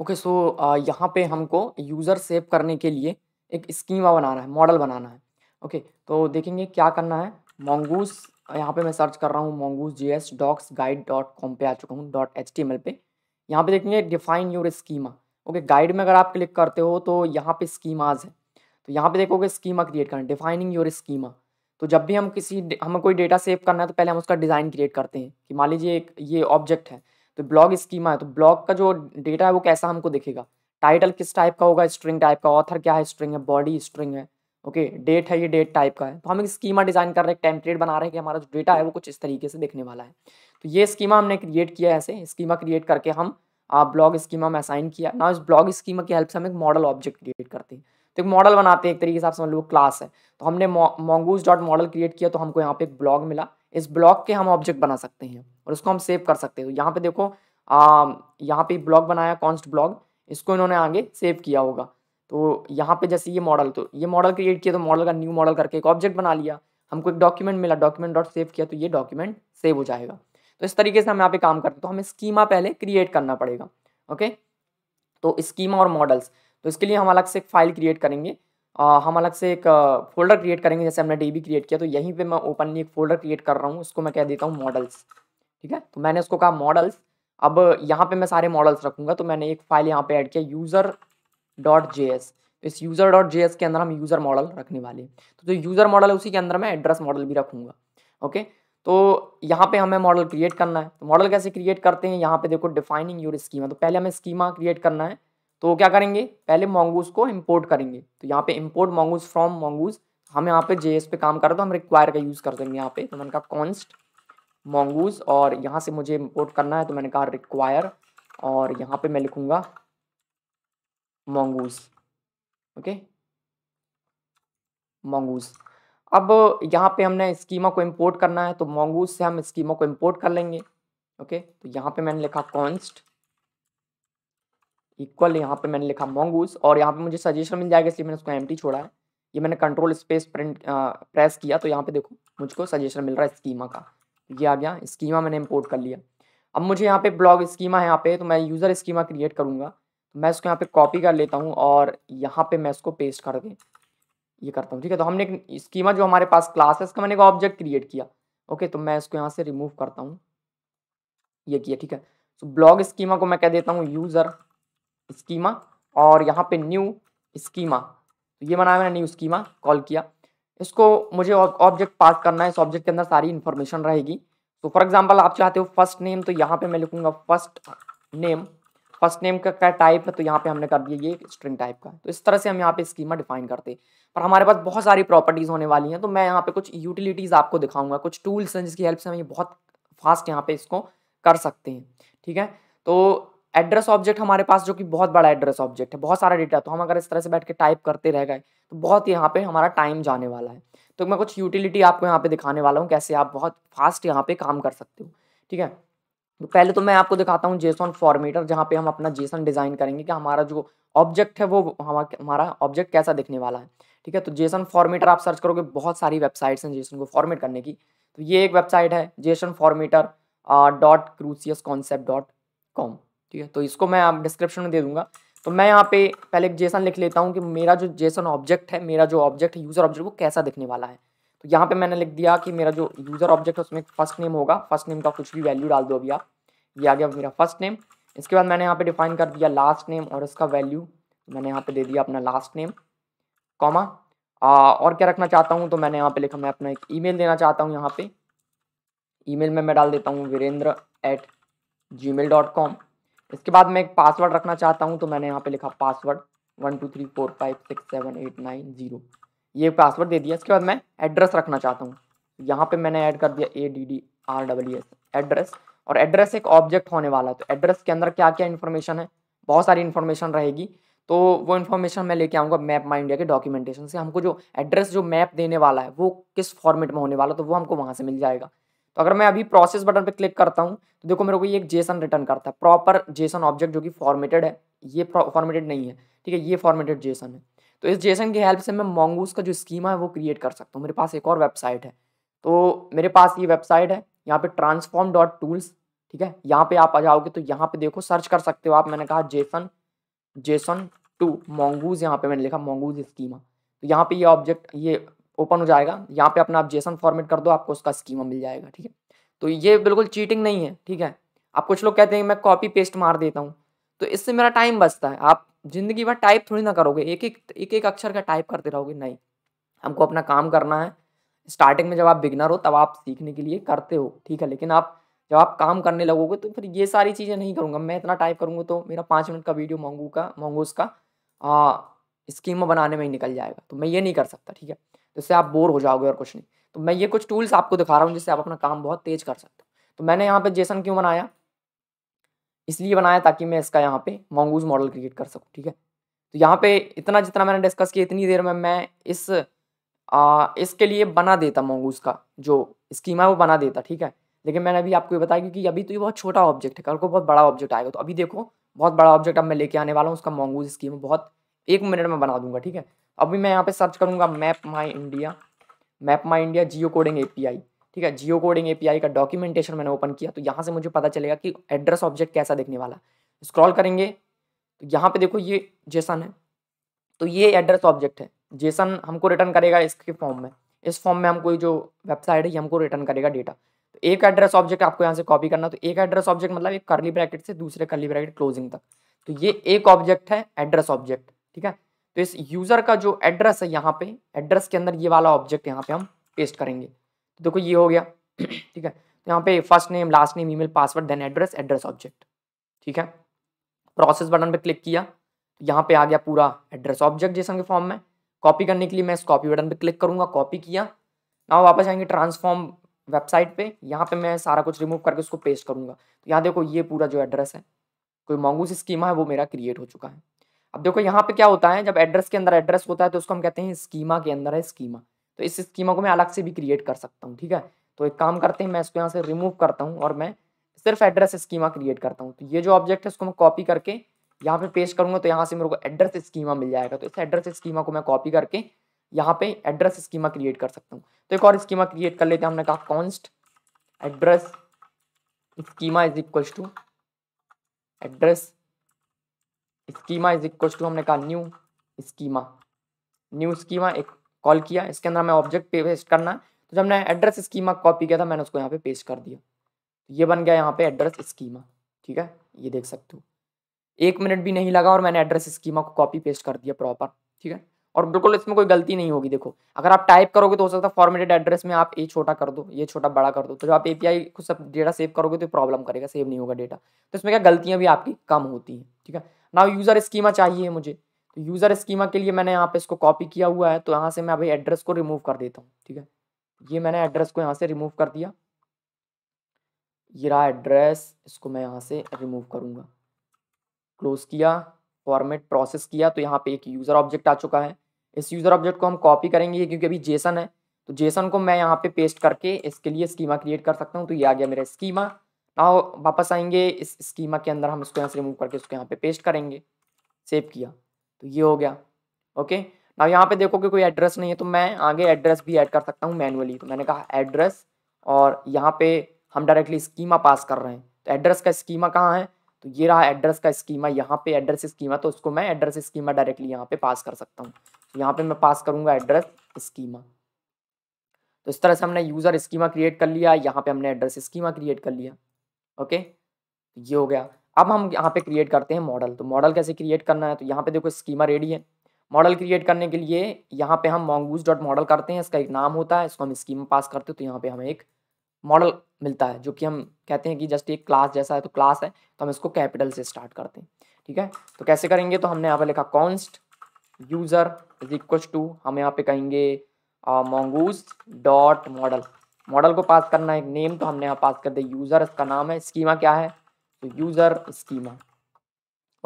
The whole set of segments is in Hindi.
ओके सो uh, यहाँ पे हमको यूज़र सेव करने के लिए एक स्कीमा बनाना है मॉडल बनाना है ओके okay, तो देखेंगे क्या करना है मोंगूस यहाँ पे मैं सर्च कर रहा हूँ Mongoose J S docs guide dot com पर आ चुका हूँ dot H T M L पे यहाँ पर देखेंगे define your schema okay guide में अगर आप क्लिक करते हो तो यहाँ पे स्कीमाज है तो यहाँ पे देखोगे स्कीमा क्रिएट करना डिफाइनिंग योर स्कीमा तो जब भी हम किसी हमें कोई डेटा सेव करना है तो पहले हम उसका डिज़ाइन क्रिएट करते हैं कि मान लीजिए एक ये ऑब्जेक्ट है तो ब्लॉग स्कीमा है तो ब्लॉग का जो डेटा है वो कैसा हमको दिखेगा टाइटल किस टाइप का होगा स्ट्रिंग टाइप का ऑथर क्या है स्ट्रिंग है बॉडी स्ट्रिंग है ओके डेट है ये डेट टाइप का है तो हम एक स्कीमा डिजाइन कर रहे हैं टेम्पलेट बना रहे हैं कि हमारा जो डेटा है वो कुछ इस तरीके से दिखने वाला है तो ये स्कीमा हमने क्रिएट किया है ऐसे स्कीमा क्रिएट करके हम आप ब्लॉग स्कीमा में असाइन किया ना इस ब्लॉग स्कीमा की हेल्प से हम एक मॉडल ऑब्जेक्ट क्रिएट करते हैं तो एक मॉडल बनाते हैं एक तरीके से आप समझ लो क्लास है तो हमने मॉन्गूज डॉट मॉडल क्रिएट किया तो हमको यहाँ पे एक ब्लॉग मिला इस ब्लॉक के हम ऑब्जेक्ट बना सकते हैं और उसको हम सेव कर सकते हैं यहाँ पे देखो आ, यहाँ पे ब्लॉक बनाया कॉन्स्ट ब्लॉग इसको इन्होंने आगे सेव किया होगा तो यहाँ पे जैसे ये मॉडल तो ये मॉडल क्रिएट किया तो मॉडल का न्यू मॉडल करके एक ऑब्जेक्ट बना लिया हमको एक डॉक्यूमेंट मिला डॉक्यूमेंट डॉट सेव किया तो ये डॉक्यूमेंट सेव हो जाएगा तो इस तरीके से हम यहाँ पे काम करते हैं तो हमें स्कीमा पहले क्रिएट करना पड़ेगा ओके तो स्कीमा और मॉडल्स तो इसके लिए हम अलग से एक फाइल क्रिएट करेंगे आ, हम अलग से एक फोल्डर क्रिएट करेंगे जैसे हमने डी क्रिएट किया तो यहीं पे मैं ओपनली एक फोल्डर क्रिएट कर रहा हूँ उसको मैं कह देता हूँ मॉडल्स ठीक है तो मैंने उसको कहा मॉडल्स अब यहाँ पे मैं सारे मॉडल्स रखूँगा तो मैंने एक फाइल यहाँ पे ऐड किया यूज़र डॉट जे एस इस यूज़र डॉट जे एस के अंदर हम यूज़र मॉडल रखने वाले हैं तो जो यूज़र मॉडल है उसी के अंदर मैं एड्रेस मॉडल भी रखूँगा ओके तो यहाँ पे हमें मॉडल क्रिएट करना है तो मॉडल कैसे क्रिएट करते हैं यहाँ पे देखो डिफाइनिंग योर स्कीमा तो पहले हमें स्कीमा क्रिएट करना है तो क्या करेंगे पहले मोंगूज को इम्पोर्ट करेंगे तो यहाँ पे इम्पोर्ट मोंगूज फ्रॉम मोंगूज हम यहाँ पे जे पे काम कर रहे तो हम रिक्वायर का यूज़ कर देंगे यहाँ पे तो मैंने कहा कॉन्स्ट मोंगूज और यहाँ से मुझे इम्पोर्ट करना है तो मैंने कहा रिक्वायर और यहाँ पे मैं लिखूँगा मोंगूज ओके मोंगूज अब यहाँ पे हमने स्कीमा को इम्पोर्ट करना है तो मोंगूज से हम स्कीमा को इम्पोर्ट कर लेंगे ओके तो यहाँ पे मैंने लिखा कॉन्स्ट इक्वल यहाँ पे मैंने लिखा मोंगूस और यहाँ पे मुझे सजेशन मिल जाएगा इसलिए मैंने उसको एम छोड़ा है ये मैंने कंट्रोल स्पेस प्रिंट प्रेस किया तो यहाँ पे देखो मुझको सजेशन मिल रहा है स्कीमा का ये आ गया स्कीमा मैंने इम्पोर्ट कर लिया अब मुझे यहाँ पे ब्लॉग स्कीमा है यहाँ पे तो मैं यूज़र स्कीमा क्रिएट करूँगा मैं इसको यहाँ पे कॉपी कर लेता हूँ और यहाँ पे मैं इसको पेस्ट करके ये करता हूँ ठीक है तो हमने एक स्कीमा जो हमारे पास क्लासेस का मैंने एक ऑब्जेक्ट क्रिएट किया ओके तो मैं इसको यहाँ से रिमूव करता हूँ ये किया ठीक है तो ब्लॉग स्कीमा को मैं कह देता हूँ यूज़र स्कीमा और यहाँ पे न्यू स्कीमा तो ये बनाया मैंने न्यू स्कीमा कॉल किया इसको मुझे ऑब्जेक्ट पास करना है इस ऑब्जेक्ट के अंदर सारी इन्फॉर्मेशन रहेगी तो फॉर एग्जाम्पल आप चाहते हो फर्स्ट नेम तो यहाँ पे मैं लिखूंगा फर्स्ट नेम फर्स्ट नेम का क्या टाइप है तो यहाँ पे हमने कर दिया ये स्ट्रिंग टाइप का तो इस तरह से हम यहाँ पे स्कीमा डिफाइन करते पर हमारे पास बहुत सारी प्रॉपर्टीज़ होने वाली हैं तो मैं यहाँ पे कुछ यूटिलिटीज़ आपको दिखाऊंगा कुछ टूल्स हैं जिसकी हेल्प से हम ये बहुत फास्ट यहाँ पे इसको कर सकते हैं ठीक है तो एड्रेस ऑब्जेक्ट हमारे पास जो कि बहुत बड़ा एड्रेस ऑब्जेक्ट है बहुत सारा डेटा तो हम अगर इस तरह से बैठ के टाइप करते रह गए तो बहुत यहाँ पे हमारा टाइम जाने वाला है तो मैं कुछ यूटिलिटी आपको यहाँ पे दिखाने वाला हूँ कैसे आप बहुत फास्ट यहाँ पे काम कर सकते हो ठीक है तो पहले तो मैं आपको दिखाता हूँ जेसन फॉर्मेटर जहाँ पे हम अपना जेसन डिज़ाइन करेंगे कि हमारा जो ऑब्जेक्ट है वो हमारा ऑब्जेक्ट कैसा दिखने वाला है ठीक है तो जेसन फॉर्मेटर आप सर्च करोगे बहुत सारी वेबसाइट्स हैं जेसन को फॉर्मेट करने की तो ये एक वेबसाइट है JSON formatter dot curious concept dot com ठीक है तो इसको मैं आप डिस्क्रिप्शन में दे दूंगा तो मैं यहाँ पे पहले जेसन लिख लेता हूँ कि मेरा जो जेसन ऑब्जेक्ट है मेरा जो ऑब्जेक्ट है यूज़र ऑब्जेक्ट वो कैसा दिखने वाला है तो यहाँ पे मैंने लिख दिया कि मेरा जो यूज़र ऑब्जेक्ट है उसमें फर्स्ट नेम होगा फर्स्ट नेम का कुछ भी वैल्यू डाल दो अभी आप ये आ गया मेरा फर्स्ट नेम इसके बाद मैंने यहाँ पे डिफाइन कर दिया लास्ट नेम और इसका वैल्यू मैंने यहाँ पे दे दिया अपना लास्ट नेम कॉमा और क्या रखना चाहता हूँ तो मैंने यहाँ पे लिखा मैं अपना एक ईमेल देना चाहता हूँ यहाँ पे ईमेल में मैं डाल देता हूँ Virendra at gmail dot com इसके बाद मैं एक पासवर्ड रखना चाहता हूँ तो मैंने यहाँ पे लिखा password one two three four five six seven eight nine zero ये पासवर्ड दे दिया इसके बाद मैं एड्रेस रखना चाहता हूँ यहाँ पे मैंने ऐड कर दिया A D D R W S address और एड्रेस एक ऑब्जेक्ट होने वाला है तो एड्रेस के अंदर क्या क्या इन्फॉर्मेशन है बहुत सारी इन्फॉर्मेशन रहेगी तो वो इन्फॉर्मेशन मैं लेके आऊँगा मैप माई इंडिया के डॉक्यूमेंटेशन से हमको जो एड्रेस जो मैप देने वाला है वो किस फॉर्मेट में होने वाला तो वो हमको वहाँ से मिल जाएगा तो अगर मैं अभी प्रोसेस बटन पर क्लिक करता हूँ तो देखो मेरे को ये एक जेसन रिटर्न करता है प्रॉपर जेसन ऑब्जेक्ट जो कि फॉर्मेटेड है ये फॉर्मेटेड नहीं है ठीक है ये फॉर्मेटेड जेसन है तो इस जेसन की हेल्प से मैं मोंगूस का जो स्कीमा है वो क्रिएट कर सकता हूँ मेरे पास एक और वेबसाइट है तो मेरे पास ये वेबसाइट है यहाँ पे ट्रांसफॉर्म डॉट टूल्स ठीक है यहाँ पे आप आ जाओगे तो यहाँ पे देखो सर्च कर सकते हो आप मैंने कहा जेसन जेसन टू मोंगूज यहाँ पे मैंने लिखा मोंगूज स्कीमा तो यहाँ पे ये ऑब्जेक्ट ये ओपन हो जाएगा यहाँ पे अपना आप जेसन फॉर्मेट कर दो आपको उसका स्कीमा मिल जाएगा ठीक है तो ये बिल्कुल चीटिंग नहीं है ठीक है आप कुछ लोग कहते हैं मैं कॉपी पेस्ट मार देता हूँ तो इससे मेरा टाइम बचता है आप जिंदगी भर टाइप थोड़ी ना करोगे एक एक एक एक अक्षर का टाइप करते रहोगे नहीं हमको अपना काम करना है स्टार्टिंग में जब आप बिगनर हो तब आप सीखने के लिए करते हो ठीक है लेकिन आप जब आप काम करने लगोगे तो फिर ये सारी चीज़ें नहीं करूँगा मैं इतना टाइप करूँगा तो मेरा पाँच मिनट का वीडियो मांगू का मांगू उसका स्कीमा बनाने में ही निकल जाएगा तो मैं ये नहीं कर सकता ठीक है जिससे आप बोर हो जाओगे और कुछ नहीं तो मैं ये कुछ टूल्स आपको दिखा रहा हूँ जिससे आप अपना काम बहुत तेज कर सकते हो तो मैंने यहाँ पे जेसन क्यों बनाया इसलिए बनाया ताकि मैं इसका यहाँ पे मोंगूज मॉडल क्रिएट कर सकूँ ठीक है तो यहाँ पे इतना जितना मैंने डिस्कस किया इतनी देर में मैं इस आ, इसके लिए बना देता मोंगूज का जो स्कीमा है वो बना देता ठीक है लेकिन मैंने अभी आपको ये बताया क्योंकि अभी तो ये बहुत छोटा ऑब्जेक्ट है कल को बहुत बड़ा ऑब्जेक्ट आएगा तो अभी देखो बहुत बड़ा ऑब्जेक्ट अब मैं लेके आने वाला हूँ उसका मोंगूज स्कीम बहुत एक मिनट में बना दूंगा ठीक है अभी मैं यहाँ पे सर्च करूँगा map my India map my India geocoding ए ठीक है जियो कोडिंग ए का डॉक्यूमेंटेशन मैंने ओपन किया तो यहाँ से मुझे पता चलेगा कि एड्रेस ऑब्जेक्ट कैसा देखने वाला स्क्रॉल करेंगे तो यहाँ पे देखो ये जेसन है तो ये एड्रेस ऑब्जेक्ट है जेसन हमको रिटर्न करेगा इसके फॉर्म में इस फॉर्म में हमको जो वेबसाइट है ये हमको रिटर्न करेगा डेटा तो एक एड्रेस ऑब्जेक्ट आपको यहाँ से कॉपी करना तो एक एड्रेस ऑब्जेक्ट मतलब एक करली ब्रैकेट से दूसरे करली ब्रैकेट क्लोजिंग तक तो ये एक ऑब्जेक्ट है एड्रेस ऑब्जेक्ट ठीक है तो इस यूज़र का जो एड्रेस है यहाँ पे एड्रेस के अंदर ये वाला ऑब्जेक्ट यहाँ पे हम पेस्ट करेंगे तो देखो ये हो गया ठीक है तो यहाँ पे first name last name email password then address address object ठीक है प्रोसेस बटन पे क्लिक किया तो यहाँ पे आ गया पूरा एड्रेस ऑब्जेक्ट जैसे के फॉर्म में कॉपी करने के लिए मैं इस कॉपी बटन पर क्लिक करूँगा कॉपी किया ना वापस आएंगे ट्रांसफॉर्म वेबसाइट पे यहाँ पे मैं सारा कुछ रिमूव करके उसको पेस्ट करूँगा तो यहाँ देखो ये पूरा जो एड्रेस है कोई मोंगूस स्कीमा है वो मेरा क्रिएट हो चुका है अब देखो यहाँ पे क्या होता है जब एड्रेस के अंदर एड्रेस होता है तो उसको हम कहते हैं स्कीमा के अंदर है स्कीमा तो इस स्कीमा को मैं अलग से भी क्रिएट कर सकता हूँ ठीक है तो एक काम करते हैं मैं इसको यहाँ से रिमूव करता हूँ और मैं सिर्फ एड्रेस स्कीमा क्रिएट करता हूँ तो ये जो ऑब्जेक्ट है उसको मैं कॉपी करके यहाँ पे पेश करूंगा तो यहाँ से मेरे को एड्रेस स्कीमा मिल जाएगा तो इस एड्रेस स्कीमा को मैं कॉपी करके यहाँ पे एड्रेस स्कीमा क्रिएट कर सकता हूँ तो एक और स्कीमा क्रिएट कर लेते हैं हमने कहा const address schema is equals to address schema is equal to हमने कहा न्यू स्कीमा न्यू स्कीमा एक कॉल किया इसके अंदर हमें ऑब्जेक्ट पेस्ट करना है तो जब हमने एड्रेस स्कीमा कॉपी किया था मैंने उसको यहाँ पे पेस्ट कर दिया तो ये बन गया यहाँ पे एड्रेस स्कीमा ठीक है ये देख सकते हो एक मिनट भी नहीं लगा और मैंने एड्रेस स्कीमा को कॉपी पेस्ट कर दिया प्रॉपर ठीक है और बिल्कुल इसमें कोई गलती नहीं होगी देखो अगर आप टाइप करोगे तो हो सकता है फॉर्मेटेड एड्रेस में आप ये छोटा कर दो ये छोटा बड़ा कर दो तो जब आप एपीआई को सब डेटा सेव करोगे तो प्रॉब्लम करेगा सेव नहीं होगा डेटा तो इसमें क्या गलतियाँ भी आपकी कम होती हैं ठीक है नाउ यूज़र स्कीमा चाहिए मुझे तो यूज़र स्कीमा के लिए मैंने यहाँ पे इसको कॉपी किया हुआ है तो यहाँ से मैं अभी एड्रेस को रिमूव कर देता हूँ ठीक है ये मैंने एड्रेस को यहाँ से रिमूव कर दिया ये रहा एड्रेस इसको मैं यहाँ से रिमूव करूँगा क्लोज किया फॉर्मेट प्रोसेस किया तो यहाँ पे एक यूज़र ऑब्जेक्ट आ चुका है इस यूज़र ऑब्जेक्ट को हम कॉपी करेंगे क्योंकि अभी जेसन है तो जेसन को मैं यहाँ पे पेस्ट करके इसके लिए स्कीमा क्रिएट कर सकता हूँ तो ये आ गया मेरा स्कीमा ना वापस आएंगे इस स्कीमा के अंदर हम इसको यहाँ से रिमूव करके उसको यहाँ पे पेस्ट करेंगे सेव किया तो ये हो गया ओके ना यहाँ पे देखो कि कोई एड्रेस नहीं है तो मैं आगे एड्रेस भी ऐड कर सकता हूँ मैनुअली तो मैंने कहा एड्रेस और यहाँ पे हम डायरेक्टली स्कीमा पास कर रहे हैं तो एड्रेस का स्कीमा कहाँ है तो ये रहा एड्रेस का स्कीमा यहाँ पे एड्रेस स्कीमा तो उसको मैं एड्रेस स्कीमा डायरेक्टली यहाँ पे पास कर सकता हूँ तो यहाँ पे मैं पास करूँगा एड्रेस स्कीमा तो इस तरह से हमने यूज़र स्कीमा क्रिएट कर लिया यहाँ पे हमने एड्रेस स्कीमा क्रिएट कर लिया ओके तो ये हो गया अब हम यहाँ पे क्रिएट करते हैं मॉडल तो मॉडल कैसे क्रिएट करना है तो यहाँ पे देखो स्कीमा रेडी है मॉडल क्रिएट करने के लिए यहाँ पे हम मोंगूज डॉट मॉडल करते हैं इसका एक नाम होता है इसको हम स्कीमा पास करते हैं तो यहाँ पे हमें एक मॉडल मिलता है जो कि हम कहते हैं कि जस्ट एक क्लास जैसा है तो क्लास है तो हम इसको कैपिटल से स्टार्ट करते हैं ठीक है तो कैसे करेंगे तो हमने यहाँ पर लिखा const user is equal to हम यहाँ पे कहेंगे मोंगूज डॉट मॉडल मॉडल को पास करना है एक नेम तो हमने यहाँ पास कर दिया यूजर इसका नाम है स्कीमा क्या है तो यूजर स्कीमा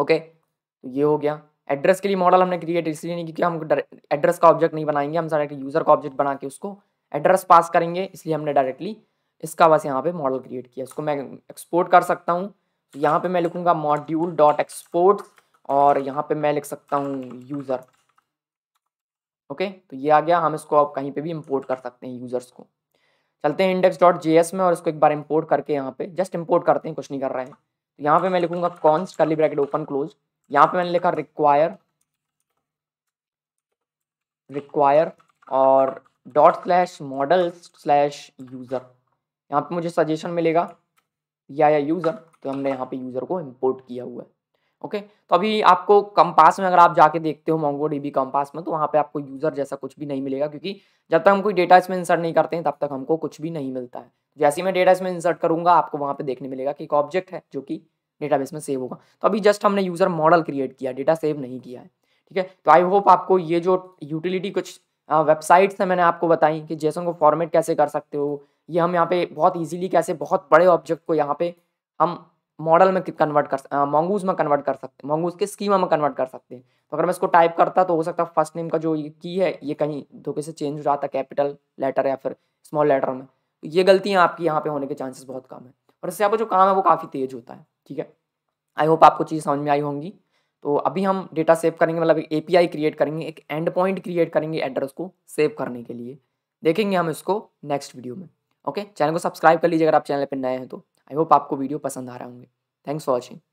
ओके तो ये हो गया एड्रेस के लिए मॉडल हमने क्रिएट इसलिए नहीं क्योंकि हम एड्रेस का ऑब्जेक्ट नहीं बनाएंगे हम डायरेक्ट यूजर का ऑब्जेक्ट बना के उसको एड्रेस पास करेंगे इसलिए हमने डायरेक्टली इसका बस यहाँ पे मॉडल क्रिएट किया इसको मैं एक्सपोर्ट कर सकता हूँ तो यहाँ पे मैं लिखूँगा मॉड्यूल डॉट एक्सपोर्ट और यहाँ पे मैं लिख सकता हूँ यूज़र ओके तो ये आ गया हम इसको आप कहीं पे भी इंपोर्ट कर सकते हैं यूज़र्स को चलते हैं इंडेक्स डॉट जी एस में और इसको एक बार इम्पोर्ट करके यहाँ पे जस्ट इम्पोर्ट करते हैं कुछ नहीं कर रहे हैं तो यहाँ पे मैं लिखूंगा कॉन्स्ट करली ब्रैकेट ओपन क्लोज यहाँ पे मैंने लिखा रिक्वायर रिक्वायर और dot slash model slash user यहाँ पे मुझे सजेशन मिलेगा या या यूज़र तो हमने यहाँ पे यूज़र को इम्पोर्ट किया हुआ है ओके तो अभी आपको कंपास में अगर आप जाके देखते हो मोंगो डीबी कंपास में तो वहाँ पे आपको यूजर जैसा कुछ भी नहीं मिलेगा क्योंकि जब तक हम कोई डेटा इसमें इंसर्ट नहीं करते हैं तब तक हमको कुछ भी नहीं मिलता है जैसे ही मैं डेटा इसमें इंसर्ट करूंगा आपको वहाँ पे देखने मिलेगा कि एक ऑब्जेक्ट है जो कि डेटा में सेव होगा तो अभी जस्ट हमने यूजर मॉडल क्रिएट किया डेटा सेव नहीं किया है ठीक है तो आई होप आपको ये जो यूटिलिटी कुछ वेबसाइट्स हैं मैंने आपको बताई कि जैसे को फॉर्मेट कैसे कर सकते हो ये हम यहाँ पे बहुत ईजिली कैसे बहुत बड़े ऑब्जेक्ट को यहाँ पे हम मॉडल में कन्वर्ट कर मोंगूज में कन्वर्ट कर सकते हैं मोंगूज के स्कीमा में कन्वर्ट कर सकते हैं तो अगर मैं इसको टाइप करता तो हो सकता है फर्स्ट नेम का जो ये की है ये कहीं धोखे से चेंज हो जाता कैपिटल लेटर या फिर स्मॉल लेटर में तो ये गलतियाँ आपकी यहाँ पे होने के चांसेस बहुत कम है और इससे आपका जो काम है वो काफ़ी तेज होता है ठीक है आई होप आपको चीज़ समझ में आई होंगी तो अभी हम डेटा सेव करेंगे मतलब पी ए क्रिएट करेंगे एक एंड पॉइंट क्रिएट करेंगे एड्रेस को सेव करने के लिए देखेंगे हम इसको नेक्स्ट वीडियो में ओके चैनल को सब्सक्राइब कर लीजिए अगर आप चैनल पर नए हैं तो आई होप आपको वीडियो पसंद आ रहा होंगे थैंक्स फॉर वॉचिंग